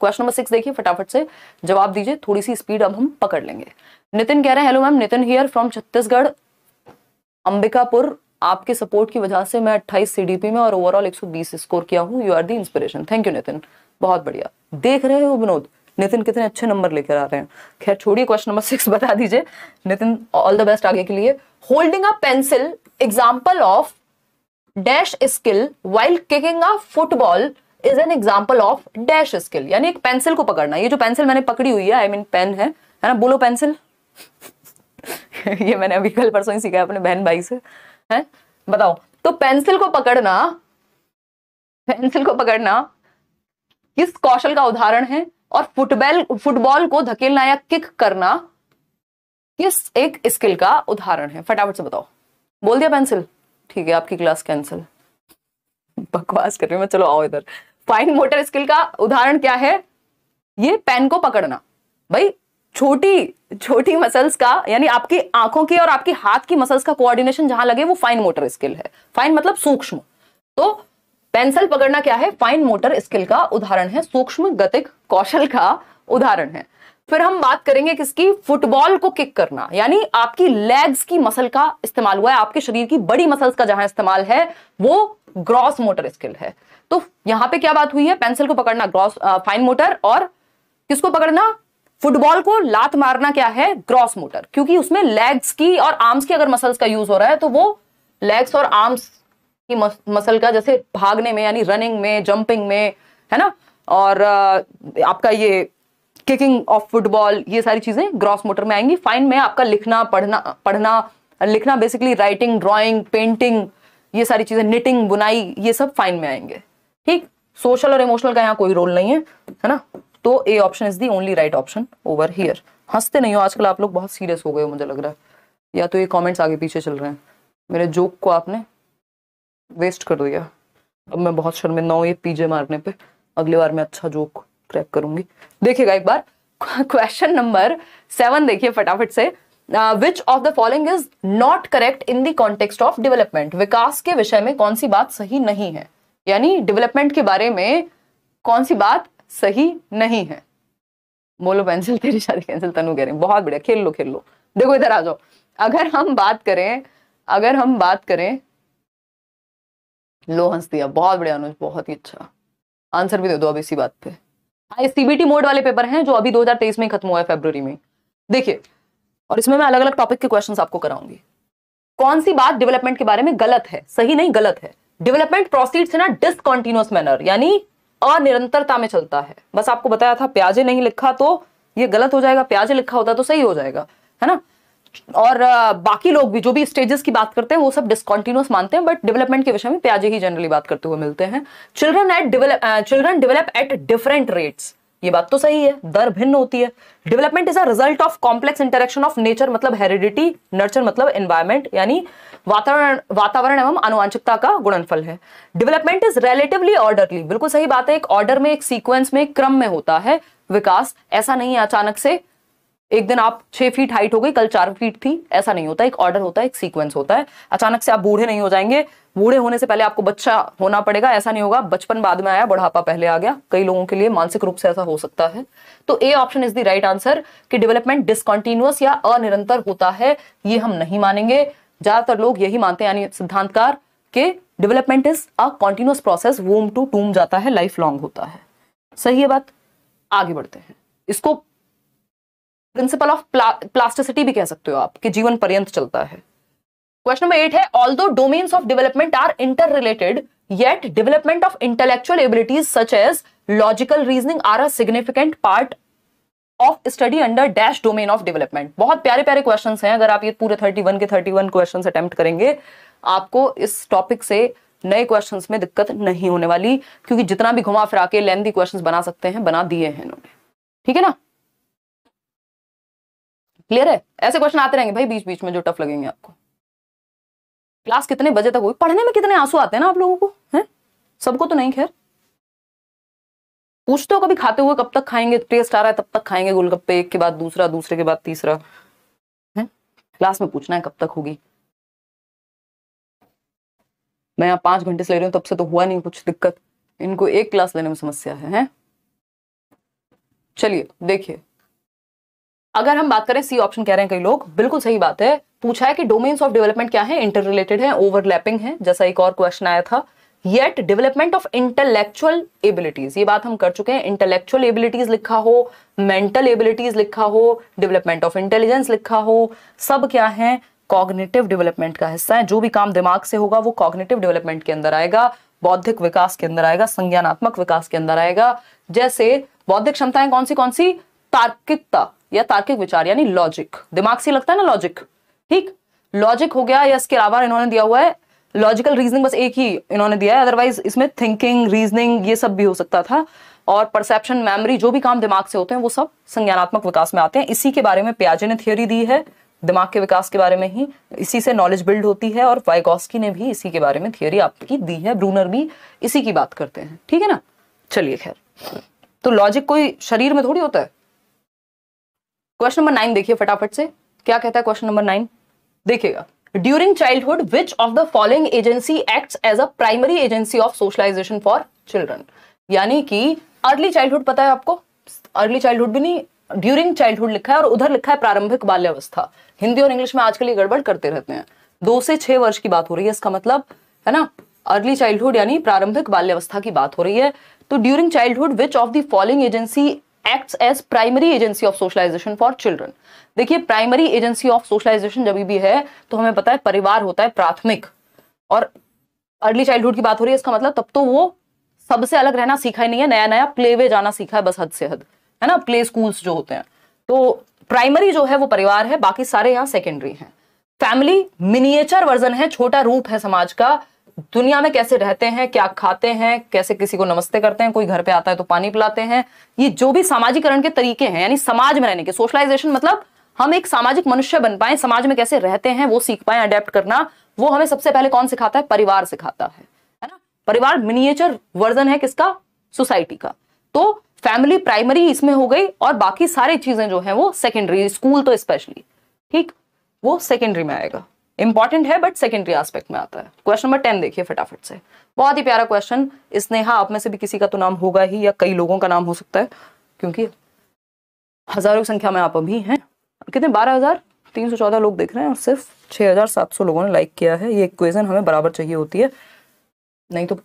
Question number six देखिए फटाफट से जवाब दीजिए थोड़ी सी स्पीड अब हम पकड़ लेंगे नितिन कह रहे हैं hello ma'am Nitin here from Chhattisgarh Ambikapur आपके सपोर्ट की वजह से मैं 28 सीडीपी में और ओवरऑल 120 स्कोर किया हूँ you are the inspiration thank you Nitin बहुत बढ़िया देख रहे हो विनोद नितिन कितने अच्छे नंबर लेकर आ रहे हैं खैर छोड़िए क्वेश्चन नंबर सिक्स बता दीजिए नितिन ऑल द बेस्ट आगे के लिए holding a pencil example of dash skill while kicking a football is an example of dash skill यानी एक पेंसिल को पकड़ना ये जो पेंसिल मैंने पकड़ी हुई है आई मीन पेन है है ना बोलो पेंसिल ये मैंने अभी कल परसों ही सीखा है अपने बहन भाई से है बताओ तो पेंसिल को पकड़ना पेंसिल को पकड़ना किस कौशल का उदाहरण है और फुटबॉल फुटबॉल को धकेलना या किक करना किस एक स्किल का उदाहरण है फटाफट से बताओ बोल दिया पेंसिल ठीक है आपकी क्लास कैंसिल बकवास कर रही हूँ मैं चलो आओ इधर फाइन मोटर स्किल का उदाहरण क्या है ये पेन को पकड़ना भाई छोटी छोटी मसल्स का यानी आपकी आंखों की और आपके हाथ की मसल्स का कोऑर्डिनेशन जहां लगे वो फाइन मोटर स्किल है फाइन मतलब सूक्ष्म तो पेंसिल पकड़ना क्या है फाइन मोटर स्किल का उदाहरण है सूक्ष्म गतिक कौशल का उदाहरण है फिर हम बात करेंगे किसकी फुटबॉल को किक करना यानी आपकी लेग्स की मसल का इस्तेमाल हुआ है आपके शरीर की बड़ी मसल्स का जहां इस्तेमाल है वो ग्रॉस मोटर स्किल है तो यहां पे क्या बात हुई है पेंसिल को पकड़ना ग्रॉस फाइन मोटर और किसको पकड़ना फुटबॉल को लात मारना क्या है ग्रॉस मोटर क्योंकि उसमें लेग्स की और आर्म्स की अगर मसल्स का यूज हो रहा है तो वो लेग्स और आर्म्स की मसल का जैसे भागने में यानी रनिंग में जंपिंग में है ना और आपका ये किकिंग ऑफ फुटबॉल ये सारी चीजें ग्रॉस मोटर में आएंगी फाइन में आपका लिखना पढ़ना पढ़ना लिखना बेसिकली राइटिंग ड्राइंग पेंटिंग ये सारी चीज़ें निटिंग बुनाई ये सब फाइन में आएंगे ठीक सोशल और इमोशनल का यहाँ कोई रोल नहीं है है ना तो A option is the only right option over here हंसते नहीं हो आजकल आप लोग बहुत सीरियस हो गए हो मुझे लग रहा है या तो ये कमेंट्स आगे पीछे चल रहे हैं मेरे जोक को आपने वेस्ट कर दिया अब मैं बहुत शर्मिंदा हूँ ये पीजे मारने पे अगली बार मैं अच्छा जोक क्रैक करूंगी देखिएगा एक बार क्वेश्चन नंबर सेवन देखिए फटाफट से which of the following is not correct in the context of development विकास के विषय में कौन सी बात सही नहीं है यानी डेवलपमेंट के बारे में कौन सी बात सही नहीं है बोलो पेंसिल तेरी शादी कैंसिल तनु कह रहे हैं बहुत बढ़िया खेल लो खेल लो देखो इधर आ जाओ अगर हम बात करें अगर हम बात करें लो हंस दिया बहुत बढ़िया अनुज बहुत ही अच्छा आंसर भी दे दो अब इसी बात पे हाँ सीबीटी मोड वाले पेपर हैं जो अभी 2023 में खत्म हुआ है फेब्रुवरी में देखिए और इसमें मैं अलग अलग टॉपिक के क्वेश्चन आपको कराऊंगी कौन सी बात डेवलपमेंट के बारे में गलत है सही नहीं गलत है डेवलपमेंट प्रोसीड से ना डिसकॉन्टिन्यूस मैनर यानी अनिरंतरता में चलता है बस आपको बताया था प्याजे नहीं लिखा तो ये गलत हो जाएगा प्याजे लिखा होता तो सही हो जाएगा है ना और बाकी लोग भी जो भी स्टेजेस की बात करते हैं वो सब डिसकॉन्टिन्यूस मानते हैं बट डेवलपमेंट के विषय में प्याजे ही जनरली बात करते हुए मिलते हैं children at develop children develop at different rates ये बात तो सही है दर भिन्न होती है development is a result of complex interaction of nature मतलब हेरिडिटी नर्चर मतलब एनवायरमेंट यानी वातावरण वातावरण एवं अनुवांशिकता का गुणनफल है डेवलपमेंट इज रिलेटिवली ऑर्डरली बिल्कुल सही बात है एक ऑर्डर में एक सीक्वेंस में एक क्रम में होता है विकास ऐसा नहीं है अचानक से एक दिन आप छह फीट हाइट हो गई कल चार फीट थी ऐसा नहीं होता एक ऑर्डर होता है एक सीक्वेंस होता है अचानक से आप बूढ़े नहीं हो जाएंगे बूढ़े होने से पहले आपको बच्चा होना पड़ेगा ऐसा नहीं होगा बचपन बाद में आया बढ़ापा पहले आ गया कई लोगों के लिए मानसिक रूप से ऐसा हो सकता है तो A option is the right answer कि डेवलपमेंट डिसकंटिन्यूस या अनिरंतर होता है ये हम नहीं मानेंगे ज्यादातर लोग यही मानते हैं यानी सिद्धांतकार के development is a continuous process womb to tomb जाता है लाइफ लॉन्ग होता है सही है बात आगे बढ़ते हैं इसको प्रिंसिपल ऑफ प्लास्टिसिटी भी कह सकते हो आप कि जीवन पर्यंत चलता है क्वेश्चन नंबर एट है ऑल दो domains of development are inter related yet development of intellectual abilities such as logical reasoning are a significant part of study under dash domain of development बहुत प्यारे प्यारे क्वेश्चन हैं अगर आप ये पूरे 31 के 31 क्वेश्चन अटेम्प्ट करेंगे आपको इस टॉपिक से नए क्वेश्चंस में दिक्कत नहीं होने वाली क्योंकि जितना भी घुमा फिरा के लेंदी क्वेश्चंस बना सकते हैं बना दिए हैं इन्होंने ठीक है ना क्लियर है ऐसे क्वेश्चन आते रहेंगे भाई बीच बीच में जो टफ लगेंगे आपको क्लास कितने बजे तक हुई पढ़ने में कितने आंसू आते हैं ना आप लोगों को है सबको तो नहीं खैर पूछते हो कभी खाते हुए कब तक खाएंगे टेस्ट आ रहा है तब तक खाएंगे गोलगप्पे एक के बाद दूसरा दूसरे के बाद तीसरा है क्लास में पूछना है कब तक होगी मैं यहाँ पांच घंटे से ले रही हूँ तब से तो हुआ नहीं कुछ दिक्कत इनको एक क्लास लेने में समस्या है, है? चलिए देखिए अगर हम बात करें सी ऑप्शन कह रहे हैं कई लोग बिल्कुल सही बात है पूछा है कि डोमेन्स ऑफ डेवलपमेंट क्या है इंटर रिलेटेड है ओवरलैपिंग है जैसा एक और क्वेश्चन आया था yet development of intellectual abilities ये बात हम कर चुके हैं इंटेलेक्चुअल एबिलिटीज लिखा हो मेंटल एबिलिटीज लिखा हो डेवलपमेंट ऑफ इंटेलिजेंस लिखा हो सब क्या है कॉग्नेटिव डेवलपमेंट का हिस्सा है जो भी काम दिमाग से होगा वो कॉग्नेटिव डेवलपमेंट के अंदर आएगा बौद्धिक विकास के अंदर आएगा संज्ञानात्मक विकास के अंदर आएगा जैसे बौद्धिक क्षमताएं कौन सी कौन सी तार्किकता या तार्किक विचार यानी लॉजिक दिमाग से लगता है ना लॉजिक ठीक लॉजिक हो गया या इसके अलावा इन्होंने दिया हुआ है लॉजिकल रीजनिंग बस एक ही इन्होंने दिया है अदरवाइज इसमें थिंकिंग रीजनिंग ये सब भी हो सकता था और परसेप्शन मेमोरी जो भी काम दिमाग से होते हैं वो सब संज्ञानात्मक विकास में आते हैं इसी के बारे में प्याजे ने थियोरी दी है दिमाग के विकास के बारे में ही इसी से नॉलेज बिल्ड होती है और वाइगोस्की ने भी इसी के बारे में थियोरी आपकी दी है ब्रूनर भी इसी की बात करते हैं ठीक है ना चलिए खैर तो लॉजिक कोई शरीर में थोड़ी होता है क्वेश्चन नंबर नाइन देखिए फटाफट से क्या कहता है क्वेश्चन नंबर नाइन देखिएगा during childhood which of the following agency act as a primary agency of socialization for children यानी कि अर्ली चाइल्डहुड पता है आपको अर्ली चाइल्डहुड भी नहीं ड्यूरिंग चाइल्डहुड लिखा है और उधर लिखा है प्रारंभिक बाल्यावस्था हिंदी और इंग्लिश में आजकल ये गड़बड़ करते रहते हैं दो से छह वर्ष की बात हो रही है इसका मतलब है ना अर्ली चाइल्डहुड यानी प्रारंभिक बाल्यावस्था की बात हो रही है तो during childhood which of the following agency act as primary agency of socialization for children देखिए प्राइमरी एजेंसी ऑफ सोशलाइजेशन जब भी है तो हमें पता है परिवार होता है प्राथमिक और अर्ली चाइल्डहुड की बात हो रही है इसका मतलब तब तो वो सबसे अलग रहना सीखा ही नहीं है नया नया प्ले वे जाना सीखा है बस हद से हद है ना प्ले स्कूल्स जो होते हैं तो प्राइमरी जो है वो परिवार है बाकी सारे यहाँ सेकेंडरी हैं फैमिली मिनिएचर वर्जन है छोटा रूप है समाज का दुनिया में कैसे रहते हैं क्या खाते हैं कैसे किसी को नमस्ते करते हैं कोई घर पे आता है तो पानी पिलाते हैं ये जो भी सामाजिकरण के तरीके हैं यानी समाज में रहने के सोशलाइजेशन मतलब हम एक सामाजिक मनुष्य बन पाए समाज में कैसे रहते हैं वो सीख पाए अडेप्ट करना वो हमें सबसे पहले कौन सिखाता है परिवार सिखाता है है ना परिवार मिनिएचर वर्जन है किसका सोसाइटी का तो फैमिली प्राइमरी इसमें हो गई और बाकी सारी चीजें जो है वो सेकेंडरी स्कूल तो स्पेशली ठीक वो सेकेंडरी में आएगा इंपॉर्टेंट है बट सेकेंडरी आस्पेक्ट में आता है क्वेश्चन नंबर टेन देखिए फटाफट से बहुत ही प्यारा क्वेश्चन स्नेहा आप में से भी किसी का तो नाम होगा ही या कई लोगों का नाम हो सकता है क्योंकि हजारों की संख्या में आप अभी हैं कितने बारह हजार तीन सौ चौदह लोग देख रहे हैं और सिर्फ छह हजार सात सौ लोगों ने लाइक किया है ये इक्वेशन हमें बराबर चाहिए होती है नहीं तो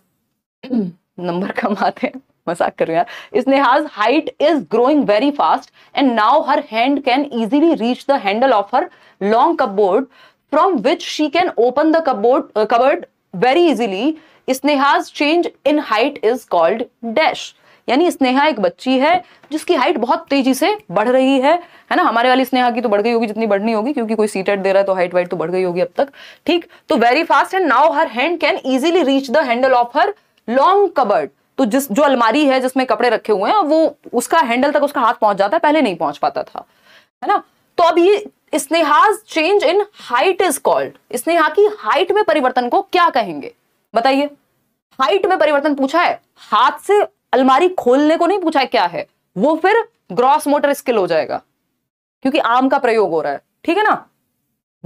नंबर कम आते हैं मजाक कर रहे हैं Sneha's height is growing very fast and now her hand can easily reach the handle of her long cupboard from which she can open the cupboard cupboard very easily Sneha's change in height is called dash यानी स्नेहा एक बच्ची है जिसकी height बहुत तेजी से बढ़ रही है है ना हमारे वाली स्नेहा की तो बढ़ गई होगी जितनी बढ़नी होगी क्योंकि कोई सीटेट दे रहा है तो हाइट वाइट तो बढ़ गई होगी अब तक ठीक तो very fast and now her hand can easily reach the handle of her long cupboard तो जिस जो अलमारी है जिसमें कपड़े रखे हुए हैं वो उसका हैंडल तक उसका हाथ पहुंच जाता है पहले नहीं पहुंच पाता था है ना तो अब ये Sneha's change in height is called Sneha की हाइट में परिवर्तन को क्या कहेंगे बताइए हाइट में परिवर्तन पूछा है हाथ से अलमारी खोलने को नहीं पूछा है क्या है वो फिर ग्रॉस मोटर स्किल हो जाएगा क्योंकि आम का प्रयोग हो रहा है ठीक है ना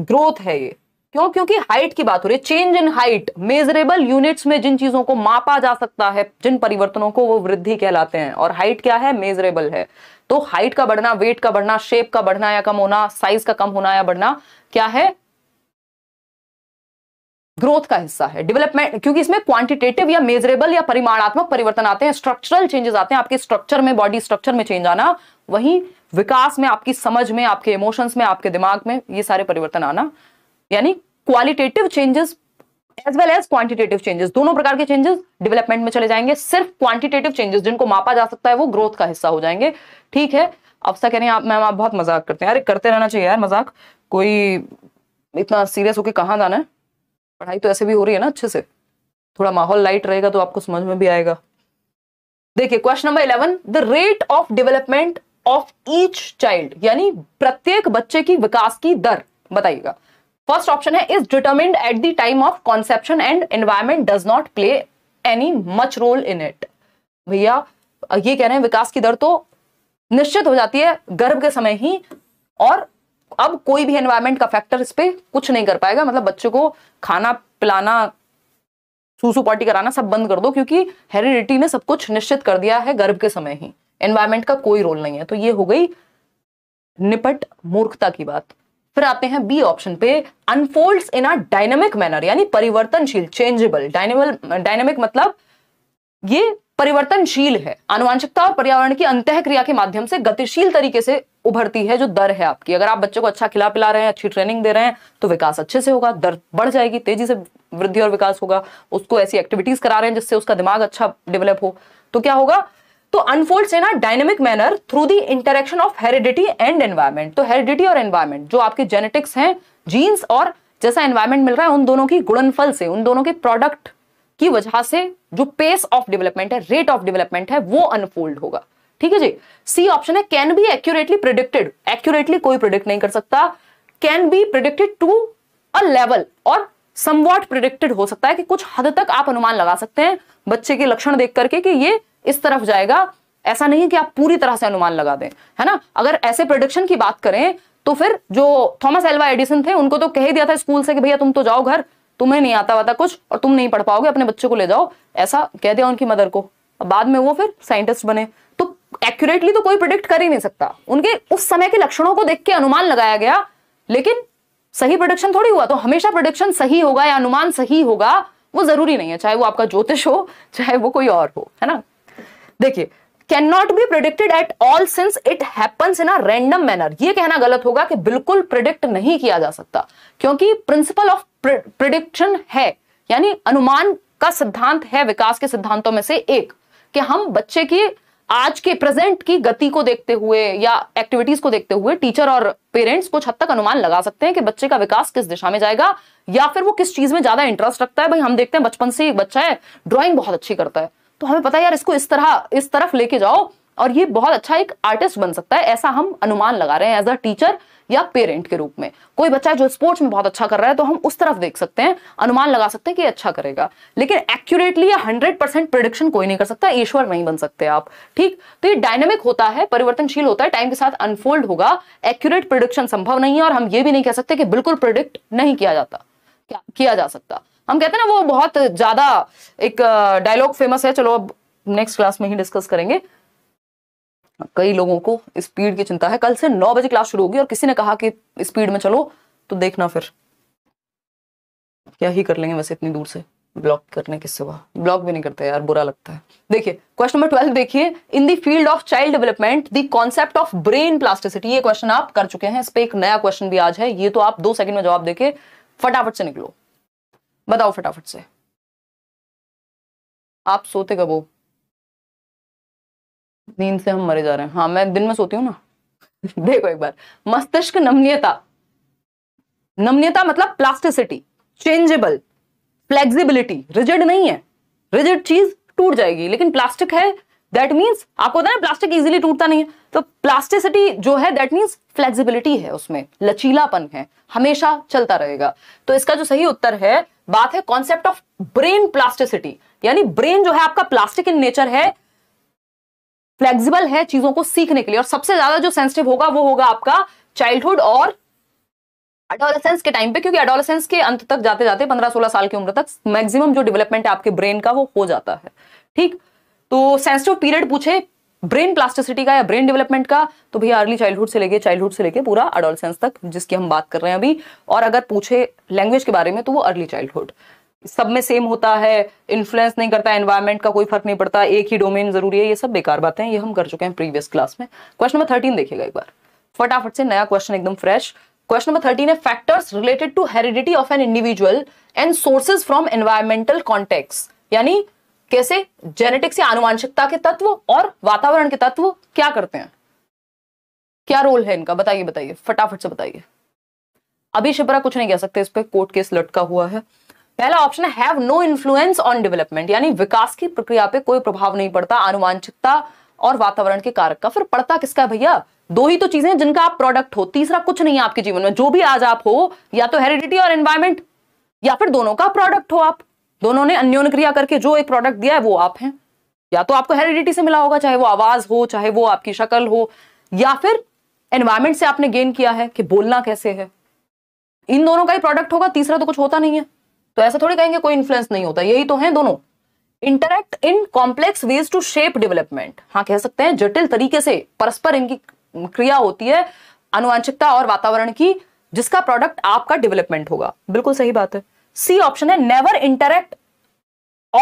ग्रोथ है ये क्यों क्योंकि हाइट की बात हो रही है change in height measurable units में जिन चीजों को मापा जा सकता है जिन परिवर्तनों को वो वृद्धि कहलाते हैं और हाइट क्या है मेजरेबल है तो हाइट का बढ़ना वेट का बढ़ना शेप का बढ़ना या कम होना साइज का कम होना या बढ़ना क्या है ग्रोथ का हिस्सा है डेवलपमेंट क्योंकि इसमें क्वांटिटेटिव या मेजरेबल या परिमाणात्मक परिवर्तन आते हैं स्ट्रक्चरल चेंजेस आते हैं आपके स्ट्रक्चर में बॉडी स्ट्रक्चर में चेंज आना वहीं विकास में आपकी समझ में आपके इमोशंस में आपके दिमाग में ये सारे परिवर्तन आना यानी qualitative changes as well as quantitative changes दोनों प्रकार के चेंजेस डेवलपमेंट में चले जाएंगे सिर्फ क्वांटिटेटिव चेंजेस जिनको मापा जा सकता है वो ग्रोथ का हिस्सा हो जाएंगे ठीक है अफसा कह रहे हैं आप मैम आप बहुत मजाक करते हैं अरे करते रहना चाहिए यार मजाक कोई इतना सीरियस होके कहाँ जाना है पढ़ाई तो ऐसे भी हो रही है ना अच्छे से थोड़ा माहौल लाइट रहेगा तो आपको समझ में भी आएगा देखिए question number eleven the rate of development of each child यानी प्रत्येक बच्चे की विकास की दर बताइएगा फर्स्ट ऑप्शन है is determined at the time of conception and environment does not play any much role in it भैया ये कह रहे हैं विकास की दर तो निश्चित हो जाती है गर्भ के समय ही और अब कोई भी एनवायरमेंट का फैक्टर इस पर कुछ नहीं कर पाएगा मतलब बच्चे को खाना पिलाना सूसू पार्टी कराना सब बंद कर दो क्योंकि हेरिडिटी ने सब कुछ निश्चित कर दिया है गर्भ के समय ही एनवायरमेंट का कोई रोल नहीं है तो ये हो गई निपट मूर्खता की बात फिर आते हैं बी ऑप्शन पे unfold in a dynamic manner यानी परिवर्तनशील चेंजेबल डायनेमिक मतलब ये परिवर्तनशील है अनुवांशिकता और पर्यावरण की अंत क्रिया के माध्यम से गतिशील तरीके से उभरती है जो दर है आपकी अगर आप बच्चों को अच्छा खिला पिला रहे हैं अच्छी ट्रेनिंग दे रहे हैं तो विकास अच्छे से होगा दर बढ़ जाएगी तेजी से वृद्धि और विकास होगा उसको ऐसी एक्टिविटीज करा रहे हैं जिससे उसका दिमाग अच्छा डेवलप हो तो क्या होगा तो unfold in a dynamic manner through the interaction of heredity and environment तो हेरिडिटी और एनवायरमेंट जो आपके जेनेटिक्स हैं जीन्स और जैसा एनवायरमेंट मिल रहा है उन दोनों की गुणनफल से उन दोनों के प्रोडक्ट की वजह से जो पेस ऑफ डेवलपमेंट है रेट ऑफ डेवलपमेंट है वो अनफोल्ड होगा ठीक है जी सी ऑप्शन है can be accurately predicted accurately कोई प्रिडिक्ट नहीं कर सकता can be predicted to a level और समवॉट प्रिडिक्टेड हो सकता है कि कुछ हद तक आप अनुमान लगा सकते हैं बच्चे के लक्षण देख करके कि ये इस तरफ जाएगा ऐसा नहीं कि आप पूरी तरह से अनुमान लगा दें है ना अगर ऐसे प्रोडिक्शन की बात करें तो फिर जो थॉमस एल्वा एडिसन थे उनको तो कह ही दिया था स्कूल से कि भैया तुम तो जाओ घर तुम्हें नहीं आता वाता कुछ और तुम नहीं पढ़ पाओगे अपने बच्चे को ले जाओ ऐसा कह दिया उनकी मदर को बाद में वो फिर साइंटिस्ट बने तो एक्यूरेटली तो कोई प्रिडिक्ट कर ही नहीं सकता उनके उस समय के लक्षणों को देख के अनुमान लगाया गया लेकिन सही प्रोडिक्शन थोड़ी हुआ तो हमेशा प्रोडिक्शन सही होगा या अनुमान सही होगा वो जरूरी नहीं है चाहे वो आपका ज्योतिष हो चाहे वो कोई और हो है ना देखिए can not be predicted at all since it happens in a random manner ये कहना गलत होगा कि बिल्कुल प्रिडिक्ट नहीं किया जा सकता क्योंकि प्रिंसिपल ऑफ प्रिडिक्शन है यानी अनुमान का सिद्धांत है विकास के सिद्धांतों में से एक कि हम बच्चे की आज के प्रेजेंट की गति को देखते हुए या एक्टिविटीज को देखते हुए टीचर और पेरेंट्स कुछ हद तक अनुमान लगा सकते हैं कि बच्चे का विकास किस दिशा में जाएगा या फिर वो किस चीज में ज्यादा इंटरेस्ट रखता है भाई हम देखते हैं बचपन से एक बच्चा है ड्राइंग बहुत अच्छी करता है तो हमें पता है यार इसको इस तरह इस तरफ लेके जाओ और ये बहुत अच्छा एक आर्टिस्ट बन सकता है ऐसा हम अनुमान लगा रहे हैं एज अ टीचर या पेरेंट के रूप में कोई बच्चा जो स्पोर्ट्स में बहुत अच्छा कर रहा है तो हम उस तरफ देख सकते हैं अनुमान लगा सकते हैं कि अच्छा करेगा लेकिन एक्यूरेटली या हंड्रेड परसेंट प्रोडिक्शन कोई नहीं कर सकता ईश्वर नहीं बन सकते आप ठीक तो ये डायनेमिक होता है परिवर्तनशील होता है टाइम के साथ अनफोल्ड होगा एक्यूरेट प्रोडिक्शन संभव नहीं है और हम ये भी नहीं कह सकते कि बिल्कुल प्रोडिक्ट नहीं किया जाता क्या किया जा सकता हम कहते हैं ना वो बहुत ज्यादा एक डायलॉग फेमस है चलो अब नेक्स्ट क्लास में ही डिस्कस करेंगे कई लोगों को स्पीड की चिंता है कल से नौ बजे क्लास शुरू होगी और किसी ने कहा कि स्पीड में चलो तो देखना फिर क्या ही कर लेंगे वैसे इतनी दूर से ब्लॉक करने के सिवा ब्लॉक भी नहीं करते यार बुरा लगता है देखिए क्वेश्चन नंबर ट्वेल्व देखिए in the field of child development the concept of brain plasticity ये क्वेश्चन आप कर चुके हैं इस पर एक नया क्वेश्चन भी आज है ये तो आप दो सेकंड में जवाब देखे फटाफट से निकलो बताओ फटाफट से आप सोते कब हो नींद से हम मरे जा रहे हैं हाँ मैं दिन में सोती हूँ ना देखो एक बार मस्तिष्क नमनीयता नमनीयता मतलब प्लास्टिसिटी चेंजेबल फ्लेक्सिबिलिटी रिजिड नहीं है रिजिड चीज टूट जाएगी लेकिन प्लास्टिक है दैट मीन्स आपको पता है प्लास्टिक इजीली टूटता नहीं है तो प्लास्टिसिटी जो है दैट मीन्स फ्लेक्सिबिलिटी है उसमें लचीलापन है हमेशा चलता रहेगा तो इसका जो सही उत्तर है बात है कॉन्सेप्ट ऑफ ब्रेन प्लास्टिसिटी यानी ब्रेन जो है आपका प्लास्टिक इन नेचर है फ्लेक्सिबल है चीजों को सीखने के लिए और सबसे ज्यादा जो सेंसिटिव होगा वो होगा आपका चाइल्डहुड और एडोलेसेंस के टाइम पे क्योंकि एडोलेसेंस के अंत तक जाते जाते 15-16 साल की उम्र तक मैक्सिमम जो डेवलपमेंट है आपके ब्रेन का वो हो जाता है ठीक तो सेंसिटिव पीरियड पूछे ब्रेन प्लास्टिसिटी का या ब्रेन डेवलपमेंट का तो भैया अर्ली चाइल्डहुड से लेके चाइल्डहुड से लेके पूरा अडोलसेंस तक जिसकी हम बात कर रहे हैं अभी और अगर पूछे लैंग्वेज के बारे में तो वो अर्ली चाइल्डहुड सब में सेम होता है इन्फ्लुएंस नहीं करता एनवायरमेंट का कोई फर्क नहीं पड़ता एक ही डोमेन जरूरी है ये सब बेकार बातें हैं ये हम कर चुके हैं प्रीवियस क्लास में क्वेश्चन नंबर थर्टीन देखिएगा एक बार फटाफट से नया क्वेश्चन एकदम फ्रेश क्वेश्चन नंबर थर्टीन है factors related to heredity of an individual and sources from environmental contexts यानी कैसे जेनेटिक्स या आनुवांशिकता के तत्व और वातावरण के तत्व क्या करते हैं क्या रोल है इनका बताइए बताइए फटाफट से बताइए अभी शिपरा कुछ नहीं कह सकते इस पर कोर्ट केस लटका हुआ है पहला option have no influence on development यानी विकास की प्रक्रिया पे कोई प्रभाव नहीं पड़ता आनुवांशिकता और वातावरण के कारक का फिर पड़ता किसका है भैया दो ही तो चीजें जिनका आप प्रोडक्ट हो तीसरा कुछ नहीं है आपके जीवन में जो भी आज आप हो या तो हेरिडिटी और एनवायरमेंट या फिर दोनों का प्रोडक्ट हो आप दोनों ने अन्योन क्रिया करके जो एक प्रोडक्ट दिया है वो आप हैं या तो आपको हेरिडिटी से मिला होगा चाहे वो आवाज हो चाहे वो आपकी शक्ल हो या फिर एनवायरमेंट से आपने गेन किया है कि बोलना कैसे है इन दोनों का ही प्रोडक्ट होगा तीसरा तो कुछ होता नहीं है तो ऐसा थोड़ी कहेंगे कोई इन्फ्लुएंस नहीं होता यही तो है दोनों interact in complex ways to shape development हाँ कह सकते हैं जटिल तरीके से परस्पर इनकी क्रिया होती है अनुवांशिकता और वातावरण की जिसका प्रोडक्ट आपका डेवलपमेंट होगा बिल्कुल सही बात है सी ऑप्शन है नेवर इंटरेक्ट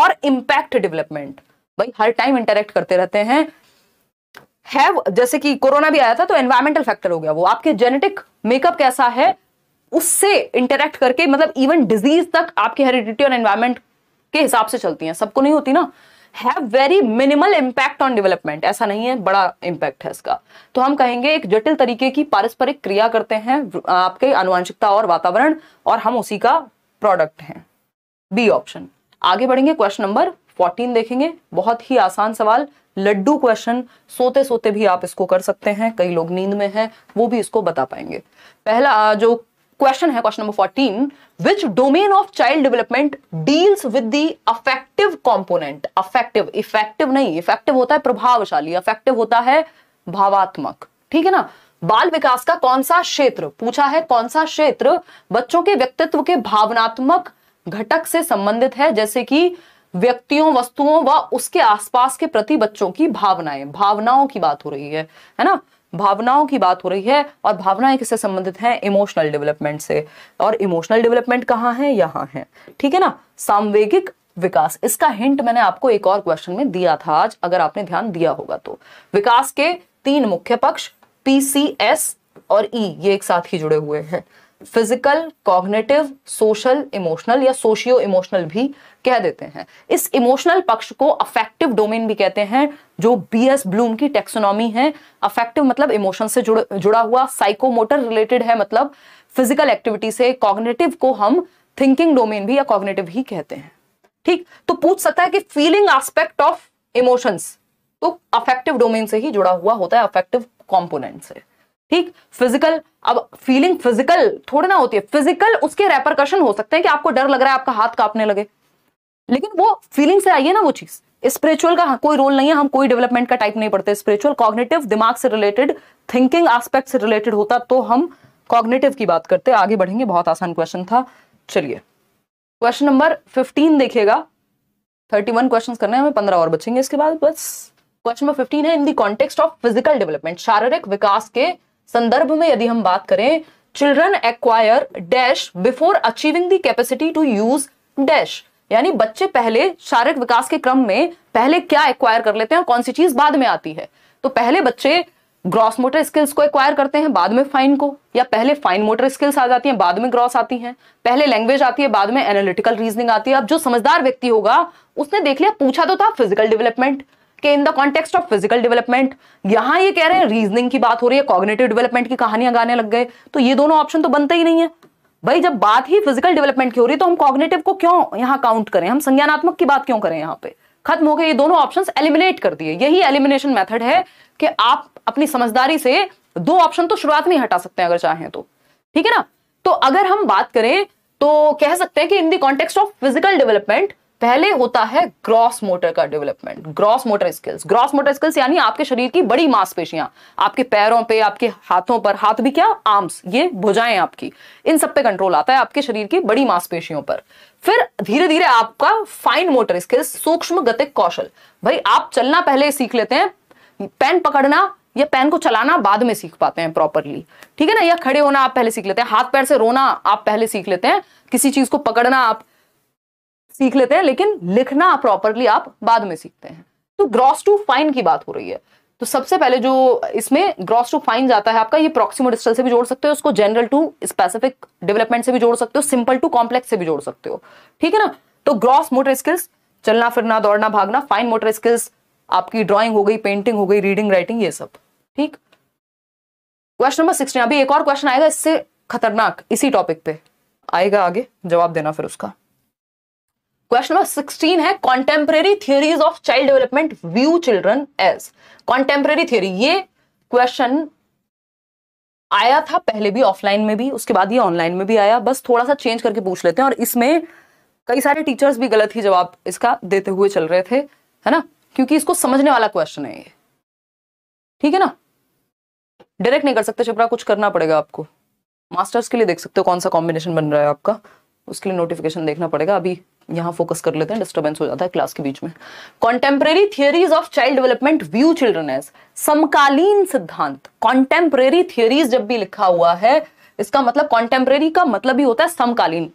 और इंपैक्ट डेवलपमेंट भाई हर टाइम इंटरेक्ट करते रहते हैं हैव जैसे कि कोरोना भी आया था तो एनवायरमेंटल फैक्टर हो गया वो आपके जेनेटिक मेकअप कैसा है उससे इंटरेक्ट करके मतलब इवन डिजीज तक आपके हेरिडिटी और एनवायरमेंट के हिसाब से चलती हैं सबको नहीं होती ना have very minimal impact on development ऐसा नहीं है बड़ा इंपैक्ट है इसका तो हम कहेंगे एक जटिल तरीके की पारस्परिक क्रिया करते हैं आपके अनुवांशिकता और वातावरण और हम उसी का प्रोडक्ट है बी ऑप्शन आगे बढ़ेंगे क्वेश्चन नंबर फोर्टीन देखेंगे बहुत ही आसान सवाल लड्डू क्वेश्चन सोते सोते भी आप इसको कर सकते हैं कई लोग नींद में हैं वो भी इसको बता पाएंगे पहला जो क्वेश्चन है question number fourteen which domain of child development deals with the affective component affective effective नहीं इफेक्टिव होता है प्रभावशाली अफेक्टिव होता है भावात्मक ठीक है ना बाल विकास का कौन सा क्षेत्र पूछा है कौन सा क्षेत्र बच्चों के व्यक्तित्व के भावनात्मक घटक से संबंधित है जैसे कि व्यक्तियों वस्तुओं व उसके आसपास के प्रति बच्चों की भावनाएं भावनाओं की बात हो रही है है ना भावनाओं की बात हो रही है और भावनाएं किससे संबंधित हैं इमोशनल डेवलपमेंट से और इमोशनल डेवलपमेंट कहाँ है यहाँ है ठीक है ना सांवेगिक विकास इसका हिंट मैंने आपको एक और क्वेश्चन में दिया था आज अगर आपने ध्यान दिया होगा तो विकास के तीन मुख्य पक्ष पी सी एस और ई e, ये एक साथ ही जुड़े हुए हैं फिजिकल कॉग्नेटिव सोशल इमोशनल या सोशियो इमोशनल भी कह देते हैं इस इमोशनल पक्ष को अफेक्टिव डोमेन भी कहते हैं जो बी एस ब्लूम की टेक्सोनॉमी है अफेक्टिव मतलब इमोशन से जुड़ जुड़ा हुआ साइकोमोटर रिलेटेड है मतलब फिजिकल एक्टिविटी से कॉग्नेटिव को हम थिंकिंग डोमेन भी या कॉग्नेटिव ही कहते हैं ठीक तो पूछ सकता है कि फीलिंग एस्पेक्ट ऑफ इमोशंस तो अफेक्टिव डोमेन से ही जुड़ा हुआ होता है अफेक्टिव कॉम्पोनेंट से ठीक फिजिकल अब फीलिंग फिजिकल थोड़ी ना होती है फिजिकल उसके रेपरकशन हो सकते हैं कि आपको डर लग रहा है आपका हाथ कांपने लगे लेकिन वो फीलिंग से आई है ना वो चीज स्पिरिचुअल का कोई रोल नहीं है हम कोई डेवलपमेंट का टाइप नहीं पढ़ते स्पिरिचुअल कॉग्नेटिव दिमाग से रिलेटेड थिंकिंग एस्पेक्ट से रिलेटेड होता तो हम कॉग्नेटिव की बात करते आगे बढ़ेंगे बहुत आसान क्वेश्चन था चलिए क्वेश्चन नंबर फिफ्टीन देखिएगा थर्टी वन क्वेश्चन करने हमें पंद्रह और बचेंगे इसके बाद बस क्वेश्चन नंबर फिफ्टीन है in the context of physical development शारीरिक विकास के संदर्भ में यदि हम बात करें children acquire dash before achieving the capacity to use dash यानी बच्चे पहले शारीरिक विकास के क्रम में पहले क्या एक्वायर कर लेते हैं और कौन सी चीज बाद में आती है तो पहले बच्चे ग्रॉस मोटर स्किल्स को एक्वायर करते हैं बाद में फाइन को या पहले फाइन मोटर स्किल्स आ जाती हैं बाद में ग्रॉस आती हैं पहले लैंग्वेज आती है बाद में एनालिटिकल रीजनिंग आती है अब जो समझदार व्यक्ति होगा उसने देख लिया पूछा तो था फिजिकल डेवलपमेंट कि in the context of physical development यहां ये कह रहे हैं रीजनिंग की बात हो रही है कॉग्नेटिव डेवलपमेंट की कहानियां गाने लग गए तो ये दोनों ऑप्शन तो बनते ही नहीं है भाई जब बात ही फिजिकल डेवलपमेंट की हो रही है तो हम कॉग्नेटिव को क्यों यहां काउंट करें हम संज्ञानात्मक की बात क्यों करें यहां पर खत्म हो गए ये दोनों ऑप्शन एलिमिनेट कर दिए यही एलिमिनेशन मैथड है कि आप अपनी समझदारी से दो ऑप्शन तो शुरुआत में हटा सकते हैं अगर चाहें तो ठीक है ना तो अगर हम बात करें तो कह सकते हैं कि in the context of physical development पहले होता है ग्रॉस मोटर का development gross motor skills gross motor skills यानी आपके शरीर की बड़ी मांसपेशियां आपके पैरों पे आपके हाथों पर हाथ भी क्या आर्म्स ये भुजाएं आपकी इन सब पे कंट्रोल आता है आपके शरीर की बड़ी मांसपेशियों पर फिर धीरे धीरे आपका फाइन मोटर स्किल्स सूक्ष्म गतिक कौशल भाई आप चलना पहले सीख लेते हैं पेन पकड़ना या पेन को चलाना बाद में सीख पाते हैं प्रॉपरली ठीक है ना या खड़े होना आप पहले सीख लेते हैं हाथ पैर से रोना आप पहले सीख लेते हैं किसी चीज को पकड़ना आप सीख लेते हैं लेकिन लिखना प्रॉपरली आप बाद में सीखते हैं तो ग्रॉस टू फाइन की बात हो रही है तो सबसे पहले जो इसमें ग्रॉस टू फाइन जाता है आपका ये प्रॉक्सिमो डिस्टल से भी जोड़ सकते हो उसको जनरल टू स्पेसिफिक डेवलपमेंट से भी जोड़ सकते हो सिंपल टू कॉम्प्लेक्स से भी जोड़ सकते हो ठीक है ना तो ग्रॉस मोटर स्किल्स चलना फिरना दौड़ना भागना फाइन मोटर स्किल्स आपकी ड्रॉइंग हो गई पेंटिंग हो गई रीडिंग राइटिंग ये सब ठीक क्वेश्चन नंबर सिक्सटीन अभी एक और क्वेश्चन आएगा इससे खतरनाक इसी टॉपिक पे आएगा आगे जवाब देना फिर उसका क्वेश्चन नंबर सिक्सटीन है contemporary theories of child development view children as contemporary theory ये क्वेश्चन आया था पहले भी ऑफलाइन में भी उसके बाद ये ऑनलाइन में भी आया बस थोड़ा सा चेंज करके पूछ लेते हैं और इसमें कई सारे टीचर्स भी गलत ही जवाब इसका देते हुए चल रहे थे है ना क्योंकि इसको समझने वाला क्वेश्चन है ये ठीक है ना डायरेक्ट नहीं कर सकते शिप्रा कुछ करना पड़ेगा आपको मास्टर्स के लिए देख सकते हो कौन सा कॉम्बिनेशन बन रहा है आपका उसके लिए नोटिफिकेशन देखना पड़ेगा अभी यहाँ फोकस कर लेते हैं डिस्टर्बेंस हो जाता है क्लास के बीच में contemporary theories of child development view children as समकालीन सिद्धांत कॉन्टेम्प्रेरी थियरीज जब भी लिखा हुआ है इसका मतलब कॉन्टेम्प्रेरी का मतलब ही होता है समकालीन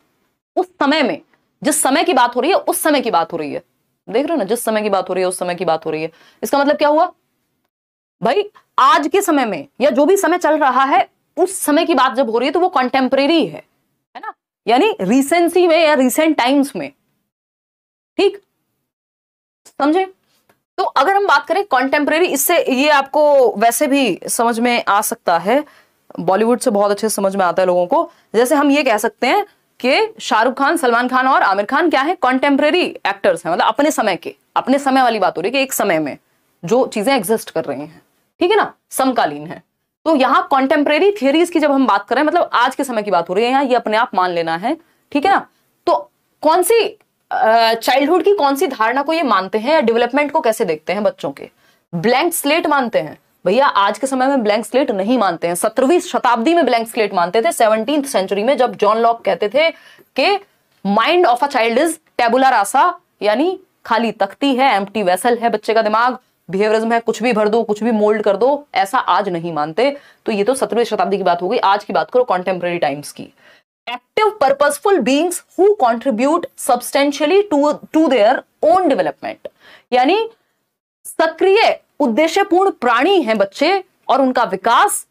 उस समय में जिस समय की बात हो रही है उस समय की बात हो रही है देख रहे हो ना जिस समय की बात हो रही है उस समय की बात हो रही है इसका मतलब क्या हुआ भाई आज के समय में या जो भी समय चल रहा है उस समय की बात जब हो रही है तो वो कॉन्टेम्प्रेरी है है ना यानी रिसेंसी में या रिसेंट टाइम्स में ठीक समझे तो अगर हम बात करें कॉन्टेम्प्रेरी इससे ये आपको वैसे भी समझ में आ सकता है बॉलीवुड से बहुत अच्छे समझ में आता है लोगों को जैसे हम ये कह सकते हैं कि शाहरुख खान सलमान खान और आमिर खान क्या है कॉन्टेम्प्रेरी एक्टर्स हैं मतलब अपने समय के अपने समय वाली बात हो रही है कि एक समय में जो चीजें एग्जिस्ट कर रही हैं ठीक है ना समकालीन है तो यहाँ कॉन्टेम्प्रेरी थियरीज की जब हम बात करें मतलब आज के समय की बात हो रही है यहाँ ये अपने आप मान लेना है ठीक है ना तो कौन सी चाइल्डहुड की कौन सी धारणा को ये मानते हैं या डेवलपमेंट को कैसे देखते हैं बच्चों के ब्लैंक स्लेट मानते हैं भैया आज के समय में ब्लैंक स्लेट नहीं मानते हैं सत्रहवीं शताब्दी में ब्लैंक स्लेट मानते थे सेवनटीन सेंचुरी में जब जॉन लॉक कहते थे कि mind of a child is tabula rasa यानी खाली तख्ती है एम वेसल है बच्चे का दिमाग बिहेवियरिज्म है कुछ भी भर दो कुछ भी मोल्ड कर दो ऐसा आज नहीं मानते तो ये तो सत्रहवीं शताब्दी की बात हो गई आज की बात करो कॉन्टेम्प्रेरी टाइम्स की active purposeful beings who contribute substantially to to their own development यानी सक्रिय उद्देश्यपूर्ण प्राणी हैं बच्चे और उनका विकास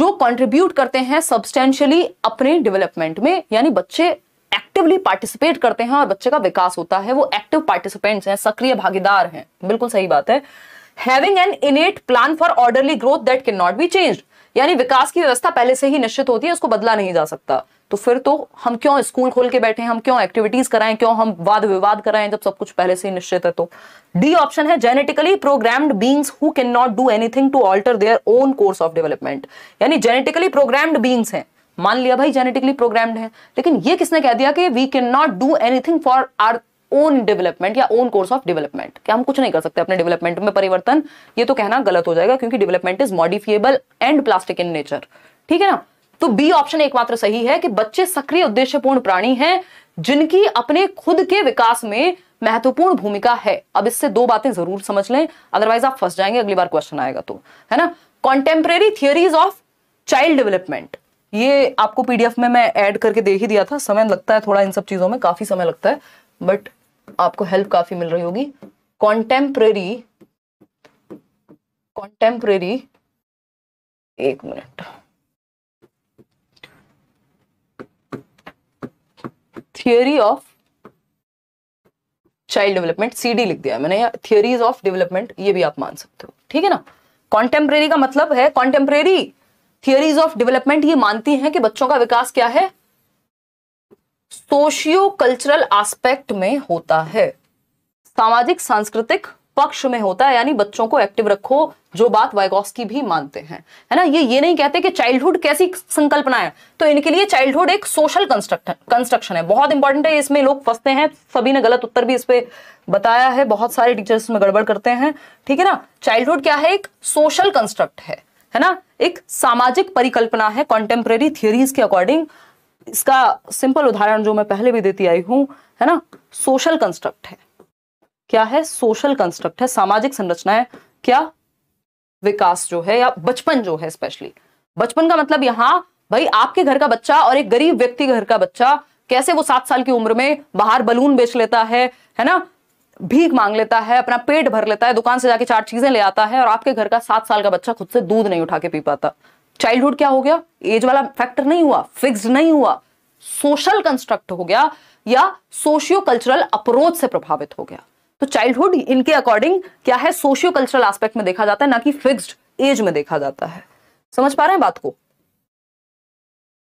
जो कंट्रीब्यूट करते हैं सब्सटेंशियली अपने डेवलपमेंट में यानी बच्चे एक्टिवली पार्टिसिपेट करते हैं और बच्चे का विकास होता है वो एक्टिव पार्टिसिपेंट्स हैं सक्रिय भागीदार हैं बिल्कुल सही बात है having an innate plan for orderly growth that can not be change यानी विकास की व्यवस्था पहले से ही निश्चित होती है उसको बदला नहीं जा सकता तो फिर तो हम क्यों स्कूल खोल के बैठे हैं हम क्यों एक्टिविटीज कराएं क्यों हम वाद विवाद कराएं जब सब कुछ पहले से ही निश्चित है तो डी ऑप्शन है genetically programmed beings who can not do anything to alter their own course of development यानी जेनेटिकली प्रोग्राम्ड बींग्स हैं मान लिया भाई जेनेटिकली प्रोग्राम्ड है लेकिन ये किसने कह दिया कि we can not do anything for our own development या ओन कोर्स ऑफ डेवलपमेंट क्या हम कुछ नहीं कर सकते अपने डेवलपमेंट में परिवर्तन ये तो कहना गलत हो जाएगा क्योंकि development is modifiable and plastic in nature ठीक है ना तो बी ऑप्शन एकमात्र सही है कि बच्चे सक्रिय उद्देश्यपूर्ण प्राणी हैं जिनकी अपने खुद के विकास में महत्वपूर्ण भूमिका है अब इससे दो बातें जरूर समझ लें अदरवाइज आप फंस जाएंगे अगली बार क्वेश्चन आएगा तो है ना contemporary theories of child development ये आपको पीडीएफ में मैं ऐड करके दे ही दिया था समय लगता है थोड़ा इन सब चीजों में काफी समय लगता है बट आपको हेल्प काफी मिल रही होगी कॉन्टेम्प्रेरी कॉन्टेम्प्रेरी एक minute theory of child development CD लिख दिया मैंने या थियोरीज ऑफ डेवलपमेंट ये भी आप मान सकते हो ठीक है ना कॉन्टेम्प्रेरी का मतलब है कॉन्टेम्प्रेरी थियोरीज ऑफ डेवलपमेंट ये मानती हैं कि बच्चों का विकास क्या है सोशियो कल्चरल आस्पेक्ट में होता है सामाजिक सांस्कृतिक पक्ष में होता है यानी बच्चों को एक्टिव रखो जो बात वाइगॉस की भी मानते हैं है ना ये ये नहीं कहते कि चाइल्डहुड कैसी संकल्पना है तो इनके लिए चाइल्डहुड एक सोशल कंस्ट्रक्शन है बहुत इंपॉर्टेंट है इसमें लोग फंसते हैं सभी ने गलत उत्तर भी इस पर बताया है बहुत सारे टीचर्स में गड़बड़ करते हैं ठीक है ना चाइल्डहुड क्या है एक सोशल कंस्ट्रक्ट है है ना एक सामाजिक परिकल्पना है कॉन्टेम्प्रेरी थियोरीज के अकॉर्डिंग इसका सिंपल उदाहरण जो मैं पहले भी देती आई हूँ है ना सोशल कंस्ट्रक्ट है क्या है सोशल कंस्ट्रक्ट है सामाजिक संरचना है क्या विकास जो है या बचपन जो है स्पेशली बचपन का मतलब यहां भाई आपके घर का बच्चा और एक गरीब व्यक्ति घर का बच्चा कैसे वो सात साल की उम्र में बाहर बलून बेच लेता है है ना भीख मांग लेता है अपना पेट भर लेता है दुकान से जाके चार चीजें ले आता है और आपके घर का सात साल का बच्चा खुद से दूध नहीं उठा के पी पाता चाइल्डहुड क्या हो गया एज वाला फैक्टर नहीं हुआ फिक्स नहीं हुआ सोशल कंस्ट्रक्ट हो गया या सोशियो कल्चरल अप्रोच से प्रभावित हो गया तो चाइल्डहुड इनके अकॉर्डिंग क्या है सोशियो कल्चरल एस्पेक्ट में देखा जाता है ना कि फिक्स्ड एज में देखा जाता है समझ पा रहे हैं बात को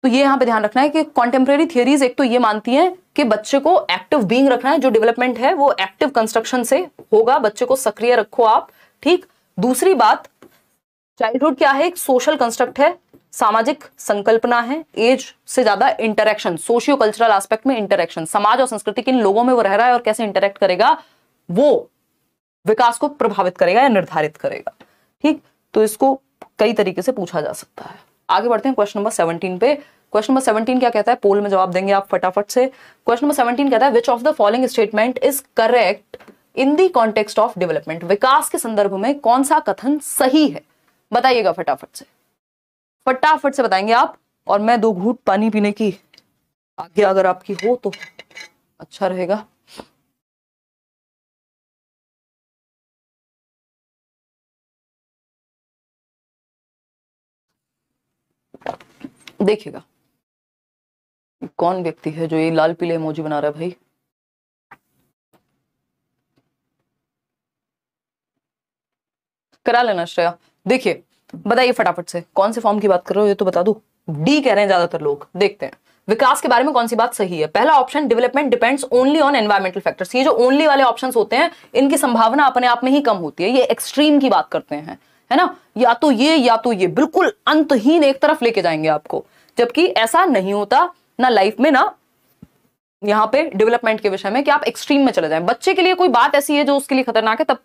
तो ये यहां पे ध्यान रखना है कि कॉन्टेम्प्रेरी थियरीज एक तो ये मानती हैं कि बच्चे को एक्टिव बींग रखना है जो डेवलपमेंट है वो एक्टिव कंस्ट्रक्शन से होगा बच्चे को सक्रिय रखो आप ठीक दूसरी बात चाइल्डहुड क्या है एक सोशल कंस्ट्रक्ट है सामाजिक संकल्पना है एज से ज्यादा इंटरेक्शन सोशियो कल्चरल एस्पेक्ट में इंटरेक्शन समाज और संस्कृति किन लोगों में वो रह रहा है और कैसे इंटरेक्ट करेगा वो विकास को प्रभावित करेगा या निर्धारित करेगा ठीक तो इसको कई तरीके से पूछा जा सकता है आगे बढ़ते हैं क्वेश्चन नंबर सेवनटीन पे क्वेश्चन नंबर सेवनटीन क्या कहता है पोल में जवाब देंगे आप फटाफट से क्वेश्चन नंबर सेवनटीन कहता है which of the following statement is correct in the context of development विकास के संदर्भ में कौन सा कथन सही है बताइएगा फटाफट से फटाफट से बताएंगे आप और मैं दो घूट पानी पीने की आज्ञा अगर आपकी हो तो अच्छा रहेगा देखिएगा कौन व्यक्ति है जो ये लाल पीले इमोजी बना रहा है भाई करा लेना श्रेया देखिए बताइए फटाफट से कौन से फॉर्म की बात कर रहे हो ये तो बता दो डी कह रहे हैं ज्यादातर लोग देखते हैं विकास के बारे में कौन सी बात सही है पहला option development depends only on environmental factors ये जो ओनली वाले ऑप्शंस होते हैं इनकी संभावना अपने आप में ही कम होती है ये एक्सट्रीम की बात करते हैं है ना या तो ये या तो ये बिल्कुल अंतहीन एक तरफ लेके जाएंगे आपको जबकि ऐसा नहीं होता ना लाइफ में ना यहाँ पे डेवलपमेंट के विषय में कि आप एक्सट्रीम में चले जाएं बच्चे के लिए कोई बात ऐसी है जो उसके लिए खतरनाक है तब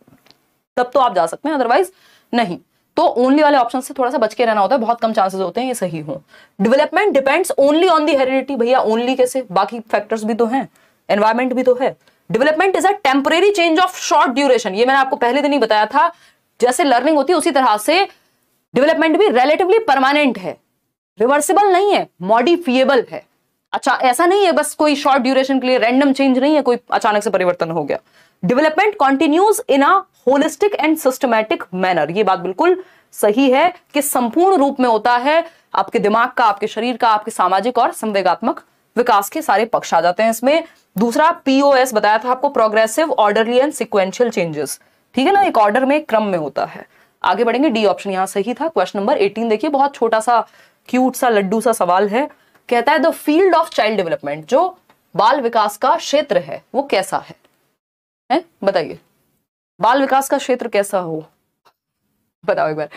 तब तो आप जा सकते हैं अदरवाइज नहीं तो ओनली वाले ऑप्शन से थोड़ा सा बच के रहना होता है बहुत कम चांसेस होते हैं ये सही हो development depends only on the heredity भैया ओनली कैसे बाकी फैक्टर्स भी तो हैं एनवायरमेंट भी तो है development is a temporary change of short duration ये मैंने आपको पहले दिन ही बताया था जैसे लर्निंग होती है उसी तरह से डेवलपमेंट भी रिलेटिवली परमानेंट है रिवर्सिबल नहीं है मॉडिफिएबल है अच्छा ऐसा नहीं है बस कोई शॉर्ट ड्यूरेशन के लिए रैंडम चेंज नहीं है कोई अचानक से परिवर्तन हो गया development continues in a holistic and systematic manner ये बात बिल्कुल सही है कि संपूर्ण रूप में होता है आपके दिमाग का आपके शरीर का आपके सामाजिक और संवेगात्मक विकास के सारे पक्ष आ जाते हैं इसमें दूसरा पीओएस बताया था आपको progressive orderly and sequential changes ठीक है ना एक ऑर्डर में क्रम में होता है आगे बढ़ेंगे डी ऑप्शन यहाँ सही था क्वेश्चन नंबर एटीन देखिए बहुत छोटा सा क्यूट सा लड्डू सा सवाल है कहता है the field of child development जो बाल विकास का क्षेत्र है वो कैसा है, है? बताइए बाल विकास का क्षेत्र कैसा हो बताओ एक बार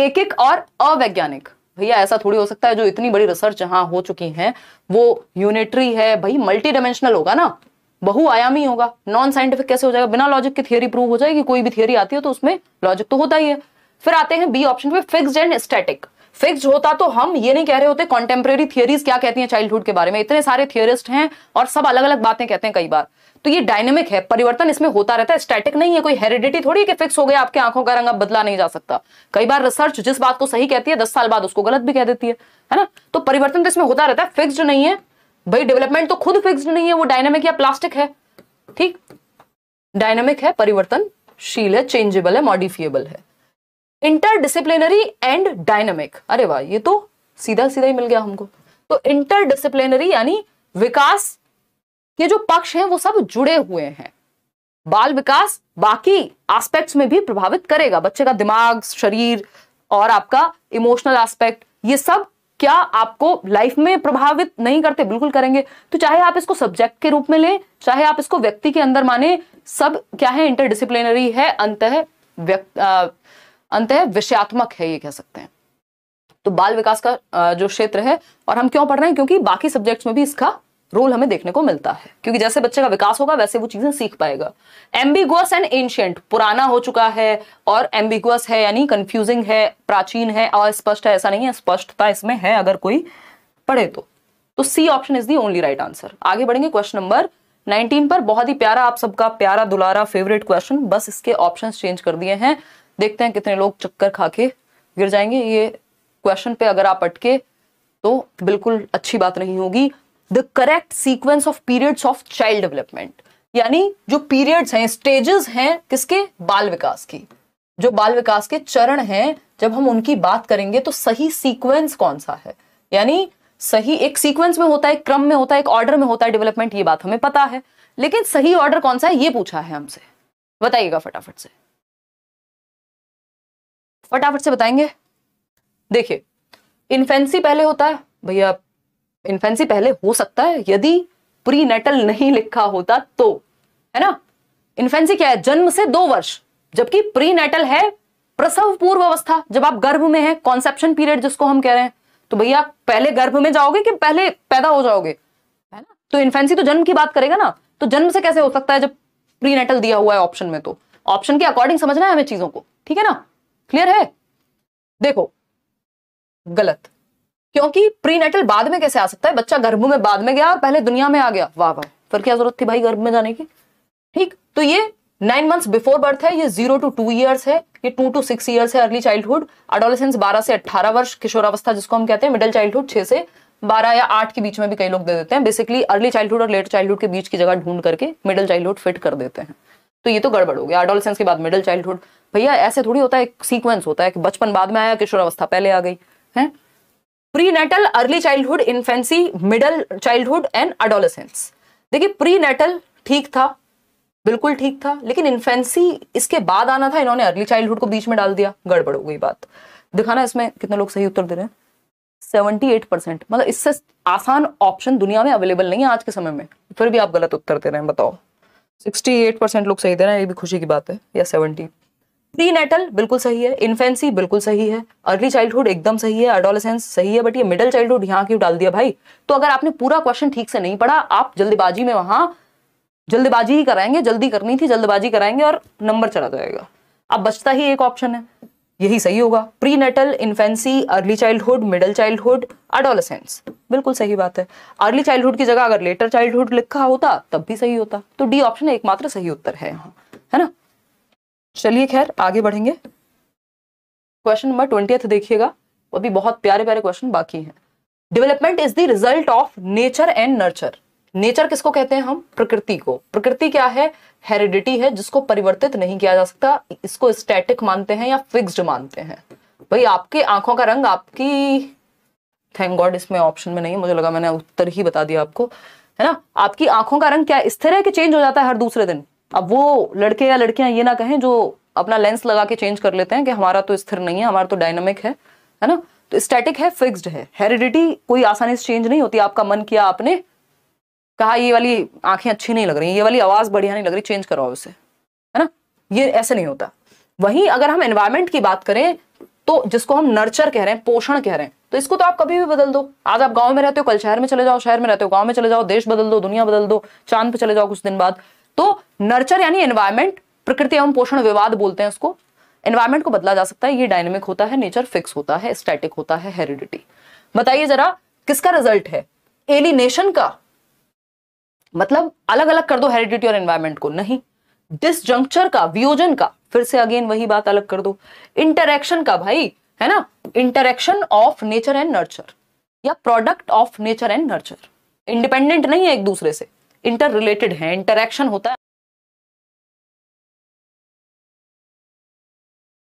एक एक और अवैज्ञानिक भैया ऐसा थोड़ी हो सकता है जो इतनी बड़ी रिसर्च यहां हो चुकी है वो यूनिटरी है भाई मल्टी डायमेंशनल होगा ना बहुआयामी होगा नॉन साइंटिफिक कैसे हो जाएगा बिना लॉजिक की थियोरी प्रूव हो जाएगी कोई भी थियोरी आती है तो उसमें लॉजिक तो होता ही है फिर आते हैं बी ऑप्शन पे फिक्स एंड स्टैटिक फिक्स होता तो हम ये नहीं कह रहे होते कॉन्टेम्प्रेरी थियोरीज क्या कहती है चाइल्डहुड के बारे में इतने सारे थियोरिस्ट हैं और सब अलग अलग बातें कहते हैं कई बार तो ये डायनेमिक है परिवर्तन इसमें होता रहता है स्टैटिक नहीं है कोई हेरिडिटी थोड़ी कि फिक्स हो गया आपके आंखों का रंग अब बदला नहीं जा सकता कई बार रिसर्च जिस बात को सही कहती है दस साल बाद उसको गलत भी कह देती है है ना तो परिवर्तन तो इसमें होता रहता है फिक्स नहीं है भाई डेवलपमेंट तो खुद फिक्स नहीं है वो डायनामिक या प्लास्टिक है ठीक डायनामिक है परिवर्तनशील है चेंजेबल है मॉडिफिएबल है इंटरडिसिप्लिनरी एंड डायनामिक अरे वाह ये तो सीधा सीधा ही मिल गया हमको तो इंटरडिसिप्लिनरी यानी विकास के जो पक्ष हैं वो सब जुड़े हुए हैं बाल विकास बाकी एस्पेक्ट्स में भी प्रभावित करेगा बच्चे का दिमाग शरीर और आपका इमोशनल एस्पेक्ट ये सब क्या आपको लाइफ में प्रभावित नहीं करते बिल्कुल करेंगे तो चाहे आप इसको सब्जेक्ट के रूप में लें चाहे आप इसको व्यक्ति के अंदर माने सब क्या है इंटरडिसिप्लिनरी है अंत है अंत है विषयात्मक है ये कह सकते हैं तो बाल विकास का जो क्षेत्र है और हम क्यों पढ़ रहे हैं क्योंकि बाकी सब्जेक्ट्स में भी इसका रोल हमें देखने को मिलता है क्योंकि जैसे बच्चे का विकास होगा वैसे वो चीजें सीख पाएगा एम्बिगुअस एंड एंशियंट पुराना हो चुका है और एम्बिगुअस है यानी कंफ्यूजिंग है प्राचीन है अस्पष्ट है ऐसा नहीं है स्पष्टता इसमें है अगर कोई पढ़े तो तो C option is the only right answer आगे बढ़ेंगे क्वेश्चन नंबर 19 पर बहुत ही प्यारा आप सबका प्यारा दुलारा फेवरेट क्वेश्चन बस इसके ऑप्शन चेंज कर दिए हैं देखते हैं कितने लोग चक्कर खा के गिर जाएंगे ये क्वेश्चन पे अगर आप अटके तो बिल्कुल अच्छी बात नहीं होगी the correct sequence of periods of child development यानी जो पीरियड्स हैं स्टेजेस हैं किसके बाल विकास की जो बाल विकास के चरण हैं जब हम उनकी बात करेंगे तो सही सीक्वेंस कौन सा है यानी सही एक सीक्वेंस में होता है क्रम में होता है एक ऑर्डर में होता है डेवलपमेंट ये बात हमें पता है लेकिन सही ऑर्डर कौन सा है ये पूछा है हमसे बताइएगा फटाफट से फटाफट से बताएंगे देखिए इन्फेंसी पहले होता है भैया इन्फेंसी पहले हो सकता है यदि प्री नेटल नहीं लिखा होता तो है ना इन्फेंसी क्या है जन्म से दो वर्ष जबकि प्री नेटल है प्रसव पूर्व अवस्था जब आप गर्भ में है कॉन्सेप्शन पीरियड जिसको हम कह रहे हैं तो भैया पहले गर्भ में जाओगे कि पहले पैदा हो जाओगे है ना तो इन्फेंसी तो जन्म की बात करेगा ना तो जन्म से कैसे हो सकता है जब प्री नेटल दिया हुआ है ऑप्शन में तो ऑप्शन के अकॉर्डिंग समझना है हमें चीजों को ठीक है ना क्लियर है देखो गलत क्योंकि प्रीनेटल बाद में कैसे आ सकता है बच्चा गर्भ में बाद में गया और पहले दुनिया में आ गया वाह वाह फिर क्या जरूरत थी भाई गर्भ में जाने की ठीक तो ये नाइन मंथ्स बिफोर बर्थ है ये जीरो टू टू ईयर्स है ये टू टू सिक्स ईयर्स है अर्ली चाइल्डहुड अडोलेसेंस बारह से अट्ठारह वर्ष किशोरावस्था जिसको हम कहते हैं मिडिल चाइल्डहुड छह से बारह या आठ के बीच में भी कई लोग दे देते हैं बेसिकली अर्ली चाइल्डहुड और लेट चाइल्डहुड के बीच की जगह ढूंढ करके मिडिल चाइल्डहुड फिट कर देते हैं तो ये तो गड़बड़ हो गया अडोलेसेंस के बाद मिडिल चाइल्डहुड भैया ऐसे थोड़ी होता है एक सीक्वेंस होता है कि बचपन बाद में आया किशोरावस्था पहले आ गई है prenatal early childhood infancy middle childhood and adolescence देखिए प्रीनेटल ठीक था बिल्कुल ठीक था लेकिन इन्फेंसी इसके बाद आना था इन्होंने अर्ली चाइल्डहुड को बीच में डाल दिया गड़बड़ हो गई बात दिखाना इसमें कितने लोग सही उत्तर दे रहे हैं सेवेंटी एट परसेंट मतलब इससे आसान ऑप्शन दुनिया में अवेलेबल नहीं है आज के समय में फिर भी आप गलत उत्तर दे रहे हैं बताओ सिक्सटी एट परसेंट लोग सही दे रहे हैं ये भी खुशी की बात है या सेवेंटी प्री नेटल बिल्कुल सही है इन्फेंसी बिल्कुल सही है अर्ली चाइल्डहुड एकदम सही है अडोलसेंस सही है बट ये मिडिल चाइल्डहुड यहाँ क्यों डाल दिया भाई तो अगर आपने पूरा क्वेश्चन ठीक से नहीं पढ़ा आप जल्दबाजी में वहां जल्दबाजी ही कराएंगे जल्दी करनी थी जल्दबाजी कराएंगे और नंबर चला जाएगा अब बचता ही एक ऑप्शन है यही सही होगा prenatal infancy early childhood middle childhood adolescence बिल्कुल सही बात है अर्ली चाइल्डहुड की जगह अगर लेटर चाइल्डहुड लिखा होता तब भी सही होता तो डी ऑप्शन एकमात्र सही उत्तर है यहाँ है ना चलिए खैर आगे बढ़ेंगे क्वेश्चन नंबर ट्वेंटी देखिएगा और भी बहुत प्यारे प्यारे क्वेश्चन बाकी हैं development is the result of nature and nurture nature किसको कहते हैं हम प्रकृति को प्रकृति क्या है हेरिडिटी है जिसको परिवर्तित नहीं किया जा सकता इसको स्टैटिक मानते हैं या फिक्स्ड मानते हैं भाई आपके आंखों का रंग आपकी थैंक गॉड इसमें ऑप्शन में नहीं मुझे लगा मैंने उत्तर ही बता दिया आपको है ना आपकी आंखों का रंग क्या स्थिर है कि चेंज हो जाता है हर दूसरे दिन अब वो लड़के या लड़कियां ये ना कहें जो अपना लेंस लगा के चेंज कर लेते हैं कि हमारा तो स्थिर नहीं है हमारा तो डायनामिक है है ना तो स्टैटिक है फिक्स्ड है हेरिडिटी कोई आसानी से चेंज नहीं होती आपका मन किया आपने कहा ये वाली आंखें अच्छी नहीं लग रही ये वाली आवाज़ बढ़िया नहीं लग रही चेंज करवाओ उसे है ना ये ऐसे नहीं होता वहीं अगर हम एनवायरमेंट की बात करें तो जिसको हम नर्चर कह रहे हैं पोषण कह रहे हैं तो इसको तो आप कभी भी बदल दो आज आप गांव में रहते हो कल शहर में चले जाओ शहर में रहते हो गांव में चले जाओ देश बदल दो दुनिया बदल दो चांद पे चले जाओ कुछ दिन बाद तो नर्चर यानी एनवायरमेंट प्रकृति एवं पोषण विवाद बोलते हैं उसको एनवायरमेंट को बदला जा सकता है ये डायनेमिक होता है नेचर फिक्स होता है स्टैटिक होता है हेरिडिटी बताइए जरा किसका रिजल्ट है एलिनेशन का मतलब अलग अलग कर दो हेरिडिटी और एनवायरमेंट को नहीं डिसजंक्चर का वियोजन का फिर से अगेन वही बात अलग कर दो इंटरेक्शन का भाई है ना interaction of nature and nurture या product of nature and nurture independent नहीं है एक दूसरे से इंटर रिलेटेड है इंटरेक्शन होता है